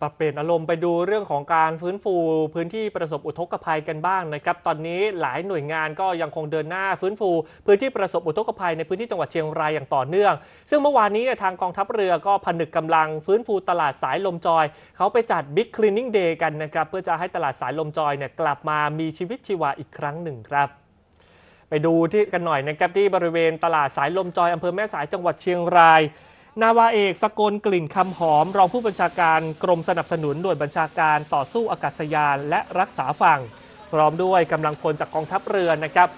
ปรับเปลี่ยนอารมณ์ไปดูเรื่องของการฟื้นฟูพื้นที่ประสบอุทกภัยกันบ้างนะครับตอนนี้หลายหน่วยงานก็ยังคงเดินหน้าฟื้นฟูพื้นที่ประสบอุทกภัยในพื้นที่จังหวัดเชียงรายอย่างต่อเนื่อง ซึ่งเมื่อวานนี้ทางกองทัพเรือก็ผนึกกำลัง ฟื้นฟูตลาดสายลมจอย เขาไปจัดบิ๊กคลีนนิ่งเดย์กันนะครับเพื่อจะให้ตลาดสายลมจอยเนี่ยกลับมามีชีวิตชีวาอีกครั้งหนึ่งครับ ไปดูที่กันหน่อยนะครับที่บริเวณตลาดสายลมจอยอำเภอแม่สายจังหวัดเชียงรายนาวาเอกสกลกลิ่นคำหอม รองผู้บัญชาการกรมสนับสนุนหน่วยบัญชาการต่อสู้อากาศยานและรักษาฝั่ง พร้อมด้วยกำลังพลจากกองทัพเรือนะครับ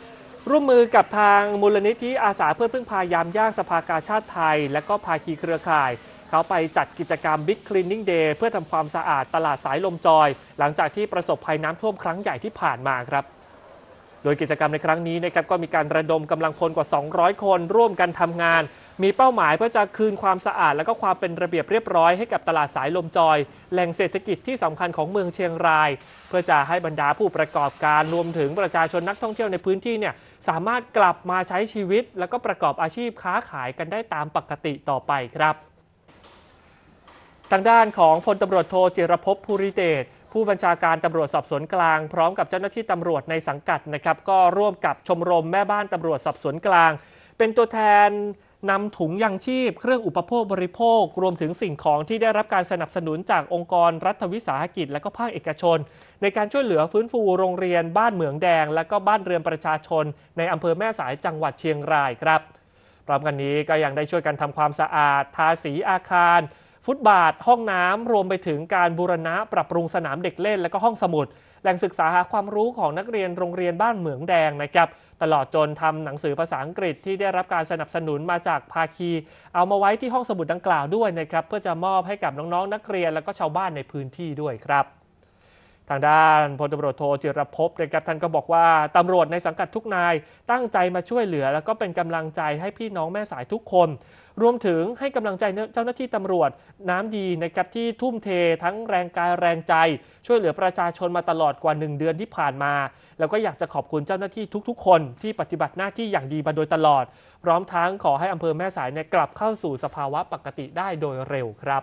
ร่วมมือกับทางมูลนิธิอาสาเพื่อพึ่งพายามย่างสภากาชาติไทย และก็ภาคีเครือข่าย เขาไปจัดกิจกรรม Big Cleaning Day เพื่อทำความสะอาดตลาดสายลมจอย หลังจากที่ประสบภัยน้ำท่วมครั้งใหญ่ที่ผ่านมาครับ โดยกิจกรรมในครั้งนี้นะครับก็มีการระดมกำลังพลกว่า 200 คน ร่วมกันทำงานมีเป้าหมายเพื่อจะคืนความสะอาด และก็ความเป็นระเบียบเรียบร้อยให้กับตลาดสายลมจอยแหล่งเศรษฐกิจที่สำคัญของเมืองเชียงราย เพื่อจะให้บรรดาผู้ประกอบการรวมถึงประชาชนนักท่องเที่ยวในพื้นที่เนี่ยสามารถกลับมาใช้ชีวิต และก็ประกอบอาชีพค้าขายกันได้ตามปกติต่อไปครับ ทางด้านของพลตำรวจโทจิรพภูริเดชผู้บัญชาการตำรวจสอบสวนกลาง พร้อมกับเจ้าหน้าที่ตำรวจในสังกัดนะครับ ก็ร่วมกับชมรมแม่บ้านตำรวจสอบสวนกลาง เป็นตัวแทนนำถุงยังชีพเครื่องอุปโภคบริโภค รวมถึงสิ่งของที่ได้รับการสนับสนุนจากองค์กรรัฐวิสาหกิจและก็ภาคเอกชน ในการช่วยเหลือฟื้นฟูโรงเรียน บ้านเหมืองแดงและก็บ้านเรือนประชาชน ในอำเภอแม่สายจังหวัดเชียงรายครับ พร้อมกันนี้ก็ยังได้ช่วยกันทำความสะอาด ทาสีอาคารฟุตบาท ห้องน้ำรวมไปถึงการบูรณะ ปรับปรุงสนามเด็กเล่น และก็ห้องสมุด แหล่งศึกษาหาความรู้ของนักเรียนโรงเรียนบ้านเหมืองแดงนะครับ ตลอดจนทำหนังสือภาษาอังกฤษที่ได้รับการสนับสนุนมาจากภาคี เอามาไว้ที่ห้องสมุดดังกล่าวด้วยนะครับ เพื่อจะมอบให้กับน้องๆนนักเรียน และก็ชาวบ้านในพื้นที่ด้วยครับทางด้านพลตำรวจโทจิรภพนะครับท่านก็บอกว่าตำรวจในสังกัดทุกนาย ตั้งใจมาช่วยเหลือแล้วก็เป็นกำลังใจให้พี่น้องแม่สายทุกคน รวมถึงให้กำลังใจเจ้าหน้าที่ตำรวจ น้ำดีนะครับที่ทุ่มเททั้งแรงกายแรงใจ ช่วยเหลือประชาชนมาตลอดกว่า 1 เดือนที่ผ่านมา แล้วก็อยากจะขอบคุณเจ้าหน้าที่ทุกๆคน ที่ปฏิบัติหน้าที่อย่างดีมาโดยตลอดพร้อมทั้งขอให้อำเภอแม่สายกลับเข้าสู่สภาวะปกติได้โดยเร็วครับ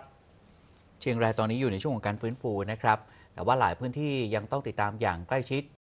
เชียงรายตอนนี้อยู่ในช่วงของการฟื้นฟูนะครับ แต่ว่าหลายพื้นที่ยังต้องติดตามอย่างใกล้ชิด